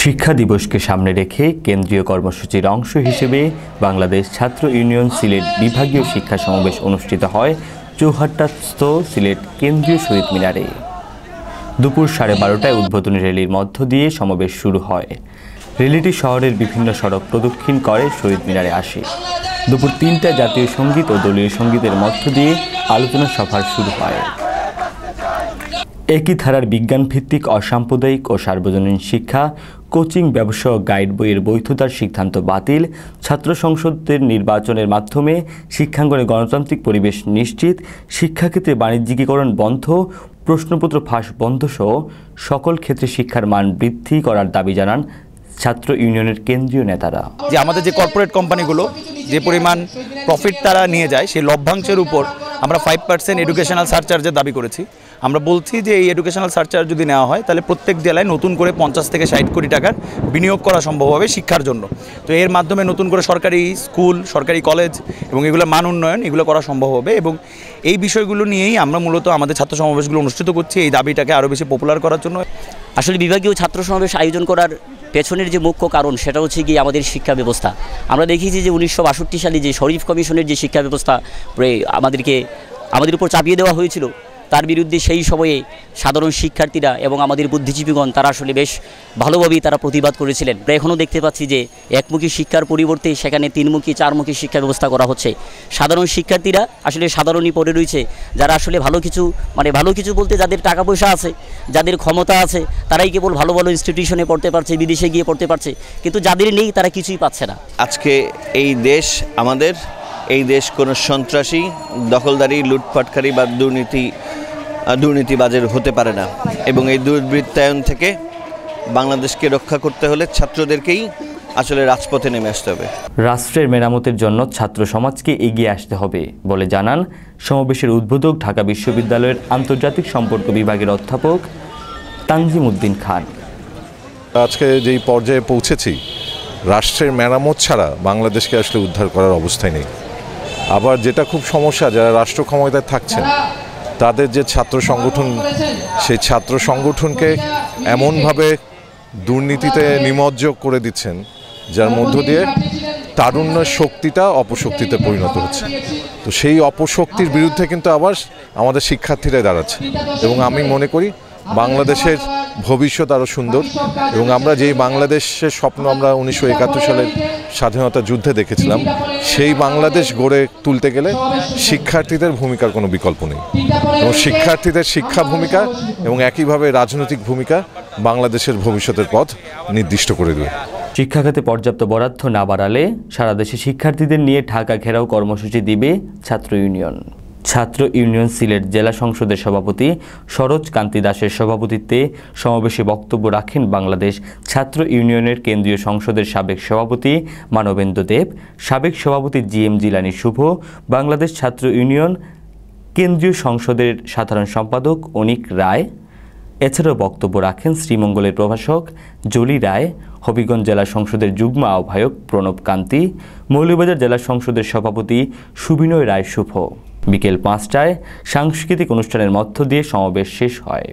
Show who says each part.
Speaker 1: শিক্ষা দিবসকে সামনে রেখে কেন্দ্রীয় কর্মসূচির অংশ হিসেবে বাংলাদেশ ছাত্র ইউনিয়ন সিলেট বিভাগীয় শিক্ষা সমাবেশ অনুষ্ঠিত হয় চৌহাট্টাস্থ সিলেট কেন্দ্রীয় শহীদ মিনারে দুপুর সাড়ে বারোটায় উদ্বোধনী র্যালির মধ্য দিয়ে সমাবেশ শুরু হয় র্যালিটি শহরের বিভিন্ন সড়ক প্রদক্ষিণ করে শহীদ মিনারে আসে দুপুর তিনটা জাতীয় সঙ্গীত ও দলীয় সঙ্গীতের মধ্য দিয়ে আলোচনা সভার শুরু হয় একই ধারার বিজ্ঞানভিত্তিক অসাম্প্রদায়িক ও সার্বজনীন শিক্ষা কোচিং ব্যবসা গাইড বইয়ের বৈধতার সিদ্ধান্ত বাতিল ছাত্র সংসদের নির্বাচনের মাধ্যমে শিক্ষাঙ্গনে গণতান্ত্রিক পরিবেশ নিশ্চিত শিক্ষাক্ষেত্রে বাণিজ্যিকীকরণ বন্ধ প্রশ্নপত্র ফাঁস বন্ধসহ সকল ক্ষেত্রে শিক্ষার মান বৃদ্ধি করার দাবি জানান ছাত্র ইউনিয়নের কেন্দ্রীয় নেতারা যে আমাদের যে কর্পোরেট কোম্পানিগুলো যে পরিমাণ প্রফিট তারা নিয়ে যায় সেই লভ্যাংশের উপর আমরা ফাইভ পার্সেন্ট এডুকেশনাল সারচার্জের দাবি করেছি আমরা বলছি যে এই এডুকেশনাল সার্চার যদি নেওয়া হয় তাহলে প্রত্যেক জেলায় নতুন করে পঞ্চাশ থেকে ষাট কোটি টাকার বিনিয়োগ করা সম্ভব হবে শিক্ষার জন্য তো এর মাধ্যমে নতুন করে সরকারি স্কুল সরকারি কলেজ এবং এগুলোর মান উন্নয়ন এগুলো করা সম্ভব হবে এবং এই বিষয়গুলো
Speaker 2: নিয়েই আমরা মূলত আমাদের ছাত্র সমাবেশগুলো অনুষ্ঠিত করছি এই দাবিটাকে আরও বেশি পপুলার করার জন্য আসলে বিভাগীয় ছাত্র সমাবেশ আয়োজন করার পেছনের যে মুখ্য কারণ সেটা হচ্ছে গিয়ে আমাদের শিক্ষা ব্যবস্থা আমরা দেখেছি যে উনিশশো সালে যে শরীফ কমিশনের যে শিক্ষা ব্যবস্থা আমাদেরকে আমাদের উপর চাপিয়ে দেওয়া হয়েছিল তার বিরুদ্ধে সেই সময়ে সাধারণ শিক্ষার্থীরা এবং আমাদের বুদ্ধিজীবীগণ তারা আসলে বেশ ভালোভাবেই তারা প্রতিবাদ করেছিলেন এখনও দেখতে পাচ্ছি যে একমুখী শিক্ষার পরিবর্তে সেখানে তিনমুখী চারমুখী শিক্ষা ব্যবস্থা করা হচ্ছে সাধারণ শিক্ষার্থীরা আসলে সাধারণই পড়ে রয়েছে যারা আসলে ভালো কিছু মানে ভালো কিছু বলতে যাদের টাকা পয়সা আছে যাদের ক্ষমতা আছে তারাই কেবল ভালো ভালো ইনস্টিটিউশনে পড়তে পারছে বিদেশে গিয়ে পড়তে পারছে কিন্তু যাদের নেই তারা কিছুই পাচ্ছে না
Speaker 1: আজকে এই দেশ আমাদের এই দেশ কোনো সন্ত্রাসী দখলদারি লুটপাটকারী বা দুর্নীতি দুর্নীতিবাজের হতে পারে না এবং এই দুর্বৃত্তায়ন থেকে বাংলাদেশকে রক্ষা করতে হলে ছাত্রদেরকেই আসলে রাজপথে নেমে আসতে হবে রাষ্ট্রের মেরামতের জন্য ছাত্র সমাজকে এগিয়ে আসতে হবে বলে জানান সমাবেশের উদ্বোধক ঢাকা বিশ্ববিদ্যালয়ের আন্তর্জাতিক সম্পর্ক বিভাগের অধ্যাপক তানজিম উদ্দিন খান
Speaker 3: আজকে যেই পর্যায়ে পৌঁছেছি রাষ্ট্রের মেরামত ছাড়া বাংলাদেশকে আসলে উদ্ধার করার অবস্থায় নেই আবার যেটা খুব সমস্যা যারা রাষ্ট্র ক্ষমতায় থাকছেন তাদের যে ছাত্র সংগঠন সেই ছাত্র সংগঠনকে এমনভাবে দুর্নীতিতে নিমজ্জ করে দিচ্ছেন যার মধ্য দিয়ে তারুণ্য শক্তিটা অপশক্তিতে পরিণত হচ্ছে তো সেই অপশক্তির বিরুদ্ধে কিন্তু আবার আমাদের শিক্ষার্থীরাই দাঁড়াচ্ছে এবং আমি মনে করি বাংলাদেশের ভবিষ্যৎ আরও সুন্দর এবং আমরা যেই বাংলাদেশের স্বপ্ন আমরা উনিশশো একাত্তর সালের স্বাধীনতা যুদ্ধে দেখেছিলাম সেই বাংলাদেশ গড়ে তুলতে গেলে শিক্ষার্থীদের ভূমিকার কোনো বিকল্প নেই এবং শিক্ষার্থীদের শিক্ষা ভূমিকা এবং একইভাবে রাজনৈতিক ভূমিকা বাংলাদেশের ভবিষ্যতের পথ নির্দিষ্ট করে দেবে শিক্ষাখাতে পর্যাপ্ত বরাদ্দ না বাড়ালে সারা দেশে
Speaker 1: শিক্ষার্থীদের নিয়ে ঢাকা ঘেরাও কর্মসূচি দিবে ছাত্র ইউনিয়ন ছাত্র ইউনিয়ন সিলেট জেলা সংসদের সভাপতি সরোজ কান্তি দাসের সভাপতিত্বে সমাবেশে বক্তব্য রাখেন বাংলাদেশ ছাত্র ইউনিয়নের কেন্দ্রীয় সংসদের সাবেক সভাপতি মানবেন্দ্র দেব সাবেক সভাপতি জি এম জিলানি শুভ বাংলাদেশ ছাত্র ইউনিয়ন কেন্দ্রীয় সংসদের সাধারণ সম্পাদক অনিক রায় এছাড়াও বক্তব্য রাখেন শ্রীমঙ্গলের প্রভাষক জলি রায় হবিগঞ্জ জেলা সংসদের যুগ্ম আহ্বায়ক প্রণব কান্তি মৌলভীবাজার জেলা সংসদের সভাপতি সুবিনয় রায় শুভ বিকেল পাঁচটায় সাংস্কৃতিক অনুষ্ঠানের মধ্য দিয়ে সমাবেশ শেষ হয়